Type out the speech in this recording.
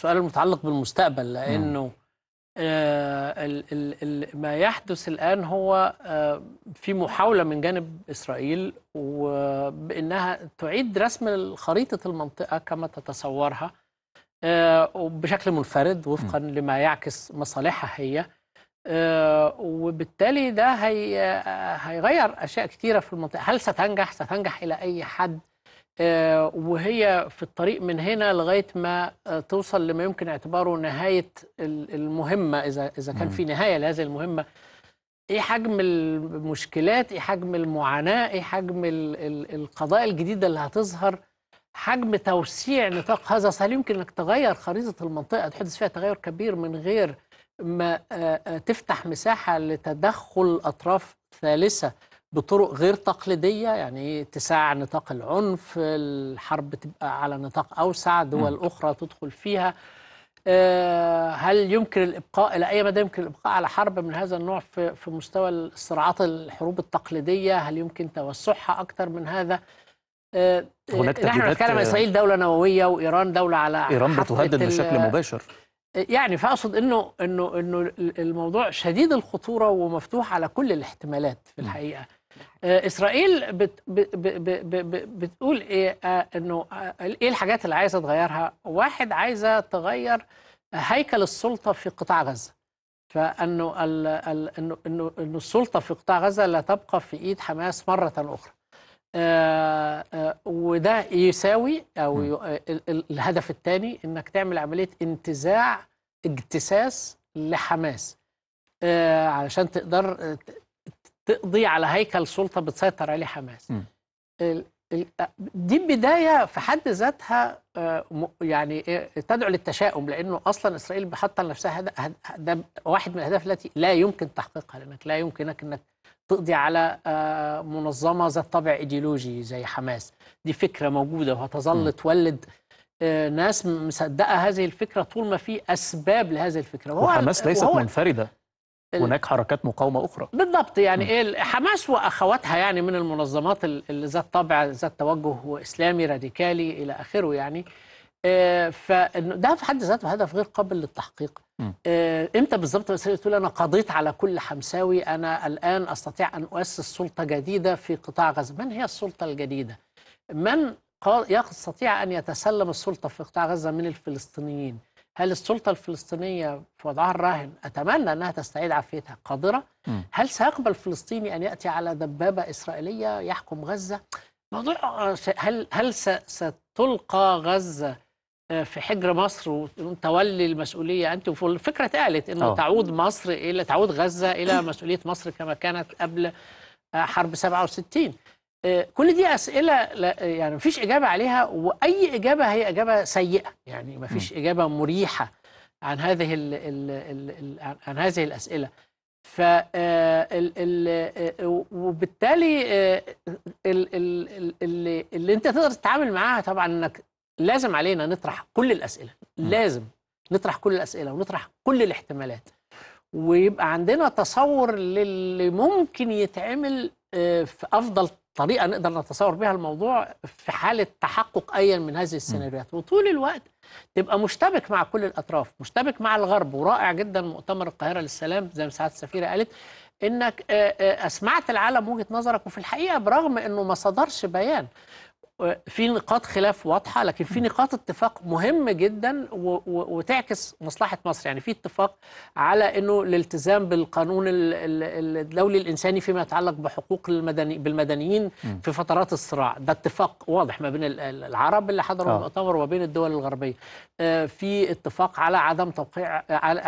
السؤال المتعلق بالمستقبل لأنه آه، ال ال ال ما يحدث الآن هو آه، في محاولة من جانب إسرائيل وبأنها تعيد رسم خريطة المنطقة كما تتصورها آه، بشكل منفرد وفقا لما يعكس مصالحها هي وبالتالي ده هي هيغير أشياء كثيره في المنطقة هل ستنجح؟ ستنجح إلى أي حد؟ آه، وهي في الطريق من هنا لغايه ما آه، توصل لما يمكن اعتباره نهايه المهمه اذا اذا كان في نهايه لهذه المهمه ايه حجم المشكلات ايه حجم المعاناه ايه حجم القضايا الجديده اللي هتظهر حجم توسيع نطاق هذا هل يمكن انك تغير خريطه المنطقه تحدث فيها تغير كبير من غير ما آه، تفتح مساحه لتدخل اطراف ثالثه بطرق غير تقليدية يعني اتساع نطاق العنف الحرب تبقى على نطاق أوسع دول م. أخرى تدخل فيها آه، هل يمكن الإبقاء إلى أي مدى يمكن الإبقاء على حرب من هذا النوع في, في مستوى الصراعات الحروب التقليدية هل يمكن توسعها أكثر من هذا آه، هناك نحن نتكلم آه، إسرائيل دولة نووية وإيران دولة على إيران بتهدد بشكل مباشر يعني فاقصد انه انه انه الموضوع شديد الخطوره ومفتوح على كل الاحتمالات في الحقيقه آه، اسرائيل بت بتقول ايه آه، انه آه، ايه الحاجات اللي عايزه تغيرها واحد عايزه تغير هيكل السلطه في قطاع غزه فانه ال ال انه انه السلطه في قطاع غزه لا تبقى في ايد حماس مره اخرى آه، آه، وده يساوي او آه، الهدف الثاني انك تعمل عمليه انتزاع اجتساس لحماس علشان تقدر تقضي على هيكل سلطه بتسيطر عليه حماس دي بدايه في حد ذاتها يعني تدعو للتشاؤم لانه اصلا اسرائيل حاطه لنفسها ده واحد من الاهداف التي لا يمكن تحقيقها لانك لا يمكنك انك تقضي على آه، منظمه ذات طابع ايديولوجي زي حماس دي فكره موجوده وهتظل تولد آه، ناس مصدقه هذه الفكره طول ما في اسباب لهذه الفكره وهو وحماس ليست وهو منفرده هناك حركات مقاومه اخرى بالضبط يعني ايه حماس واخواتها يعني من المنظمات اللي ذات طابع ذات توجه اسلامي راديكالي الى اخره يعني آه، فده في حد ذاته هدف غير قابل للتحقيق آه امتى بالظبط مسؤوليه تقول انا قضيت على كل حمساوي انا الان استطيع ان اسس سلطه جديده في قطاع غزه من هي السلطه الجديده من يستطيع ان يتسلم السلطه في قطاع غزه من الفلسطينيين هل السلطه الفلسطينيه في وضعها الراهن اتمنى انها تستعيد عافيتها قادره م. هل سيقبل فلسطيني ان ياتي على دبابه اسرائيليه يحكم غزه موضوع آه، هل هل ستلقى غزه في حجر مصر وتولي المسؤوليه انت الفكره اتقالت انه أوه. تعود مصر الى تعود غزه الى مسؤوليه مصر كما كانت قبل آه، حرب 67 آه، كل دي اسئله يعني مفيش اجابه عليها واي اجابه هي اجابه سيئه يعني مفيش اجابه مريحه عن هذه الـ الـ الـ الـ عن هذه الاسئله ف آه، وبالتالي اللي انت تقدر تتعامل معاها طبعا انك لازم علينا نطرح كل الاسئله لازم نطرح كل الاسئله ونطرح كل الاحتمالات ويبقى عندنا تصور للي ممكن يتعمل آه، في افضل طريقه نقدر نتصور بها الموضوع في حاله تحقق ايا من هذه السيناريوهات وطول الوقت تبقى مشتبك مع كل الاطراف مشتبك مع الغرب ورائع جدا مؤتمر القاهره للسلام زي ما سعاده السفيره قالت انك آه، آه، اسمعت العالم وجهه نظرك وفي الحقيقه برغم انه ما صدرش بيان في نقاط خلاف واضحه لكن في نقاط اتفاق مهم جدا وتعكس مصلحه مصر يعني في اتفاق على انه الالتزام بالقانون الدولي الانساني فيما يتعلق بحقوق المدني بالمدنيين في فترات الصراع ده اتفاق واضح ما بين العرب اللي حضروا آه. المؤتمر وما بين الدول الغربيه آه، في اتفاق على عدم توقيع على